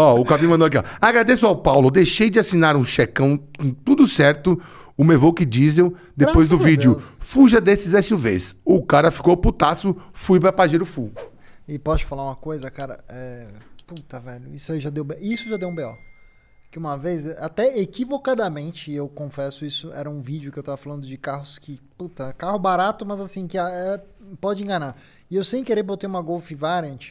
Ó, o Cabi mandou aqui, ó. Agradeço ao Paulo, deixei de assinar um checão com tudo certo, uma Evoque Diesel, depois Graças do vídeo. Fuja desses SUVs. O cara ficou putaço, fui pra Pajero Full. E posso falar uma coisa, cara? É... Puta, velho, isso aí já deu. Isso já deu um B.O. Que uma vez, até equivocadamente, eu confesso isso, era um vídeo que eu tava falando de carros que. Puta, carro barato, mas assim, que ah, é... pode enganar. E eu sem querer botei uma Golf Variant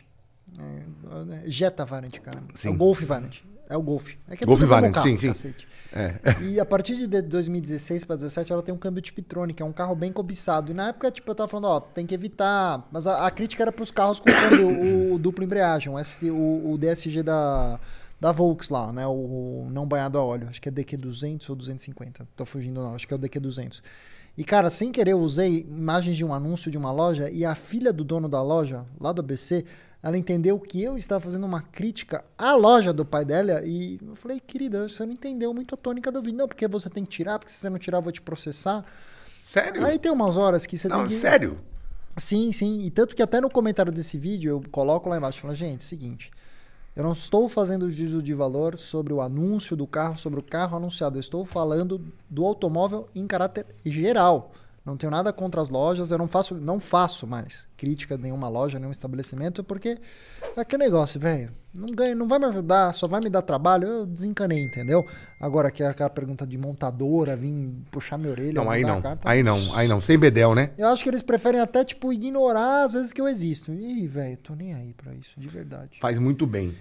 é, é, Jetta Varant, cara. Sim. É o Golf Varant. É o Golf. É que é Golf Variant. carro, sim, sim. É. E a partir de 2016 para 2017, ela tem um câmbio Tiptronic, que é um carro bem cobiçado. E na época, tipo, eu tava falando, ó, tem que evitar. Mas a, a crítica era para os carros com o, o, duplo embreagem, o, o DSG da da Volks lá, né? O, não banhado a óleo. Acho que é DQ200 ou 250. Tô fugindo não, acho que é o DQ200. E cara, sem querer eu usei imagens de um anúncio de uma loja e a filha do dono da loja, lá do ABC, ela entendeu que eu estava fazendo uma crítica à loja do pai dela e eu falei, querida, você não entendeu muito a tônica do vídeo. Não, porque você tem que tirar, porque se você não tirar eu vou te processar. Sério? Aí tem umas horas que você não, tem que... sério? Sim, sim. E tanto que até no comentário desse vídeo eu coloco lá embaixo, falo, gente, é seguinte, eu não estou fazendo juízo de valor sobre o anúncio do carro, sobre o carro anunciado. Eu estou falando do automóvel em caráter geral. Não tenho nada contra as lojas, eu não faço, não faço mais crítica de nenhuma loja, nenhum estabelecimento, porque é aquele negócio, velho, não ganha, não vai me ajudar, só vai me dar trabalho, eu desencanei, entendeu? Agora que é aquela pergunta de montadora, vir puxar minha orelha, não, aí não, carta, aí não, aí não, sem bedel, né? Eu acho que eles preferem até tipo ignorar às vezes que eu existo. Ih, velho, tô nem aí para isso, de verdade. Faz muito bem.